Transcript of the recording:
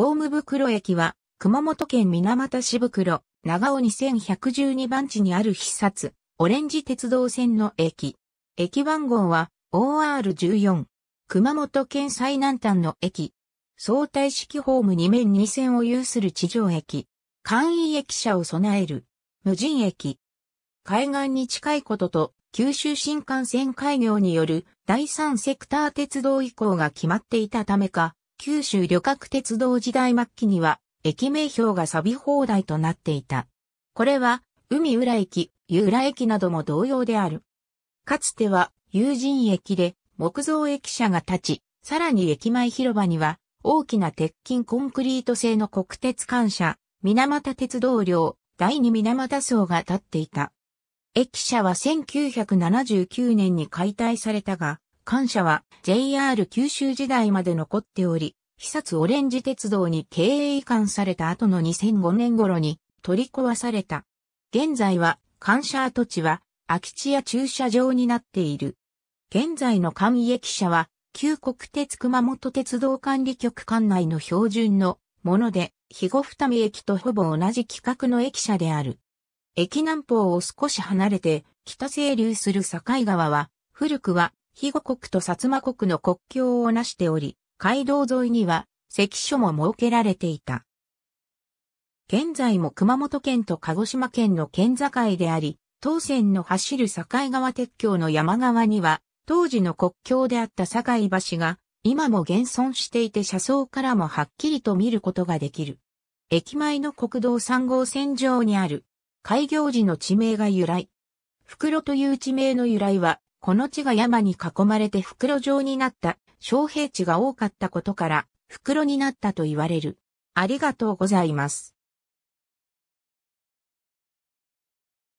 ホーム袋駅は、熊本県水俣市袋、長尾2112番地にある必殺、オレンジ鉄道線の駅。駅番号は OR14。熊本県最南端の駅。相対式ホーム2面2線を有する地上駅。簡易駅舎を備える。無人駅。海岸に近いことと、九州新幹線開業による第三セクター鉄道移行が決まっていたためか、九州旅客鉄道時代末期には、駅名標が錆び放題となっていた。これは、海浦駅、湯浦駅なども同様である。かつては、友人駅で、木造駅舎が立ち、さらに駅前広場には、大きな鉄筋コンクリート製の国鉄感謝、水俣鉄道両、第二水俣層が立っていた。駅舎は1979年に解体されたが、感謝は JR 九州時代まで残っており、久殺オレンジ鉄道に経営移管された後の2005年頃に取り壊された。現在は感謝跡地は空き地や駐車場になっている。現在の簡易駅舎は旧国鉄熊本鉄道管理局管内の標準のもので、肥後二見駅とほぼ同じ規格の駅舎である。駅南方を少し離れて北西流する境川は、古くは肥後国と薩摩国の国境をなしており、街道沿いには関所も設けられていた。現在も熊本県と鹿児島県の県境であり、当線の走る境川鉄橋の山側には、当時の国境であった境橋が、今も現存していて車窓からもはっきりと見ることができる。駅前の国道3号線上にある、開業時の地名が由来。袋という地名の由来は、この地が山に囲まれて袋状になった小平地が多かったことから袋になったと言われる。ありがとうございます。